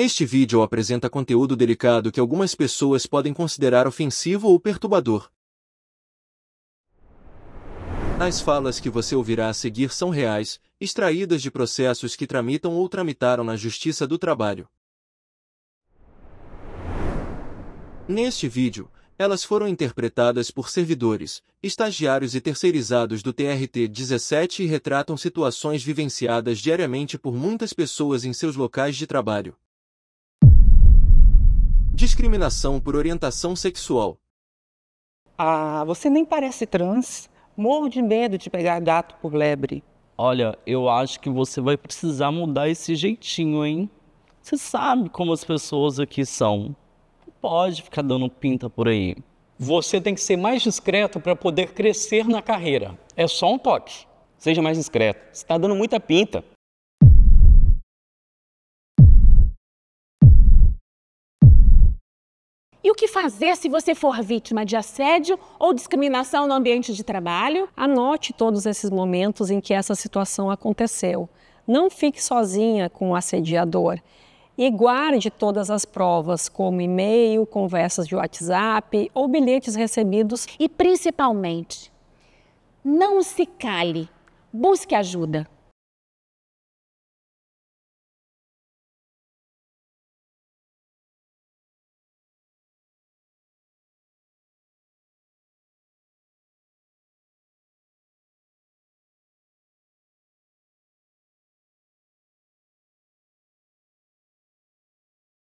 Este vídeo apresenta conteúdo delicado que algumas pessoas podem considerar ofensivo ou perturbador. As falas que você ouvirá a seguir são reais, extraídas de processos que tramitam ou tramitaram na Justiça do Trabalho. Neste vídeo, elas foram interpretadas por servidores, estagiários e terceirizados do TRT-17 e retratam situações vivenciadas diariamente por muitas pessoas em seus locais de trabalho. Discriminação por orientação sexual. Ah, você nem parece trans. Morro de medo de pegar gato por lebre. Olha, eu acho que você vai precisar mudar esse jeitinho, hein? Você sabe como as pessoas aqui são. Não pode ficar dando pinta por aí. Você tem que ser mais discreto para poder crescer na carreira. É só um toque. Seja mais discreto. Você está dando muita pinta. E o que fazer se você for vítima de assédio ou discriminação no ambiente de trabalho? Anote todos esses momentos em que essa situação aconteceu. Não fique sozinha com o assediador e guarde todas as provas, como e-mail, conversas de WhatsApp ou bilhetes recebidos. E principalmente, não se cale, busque ajuda.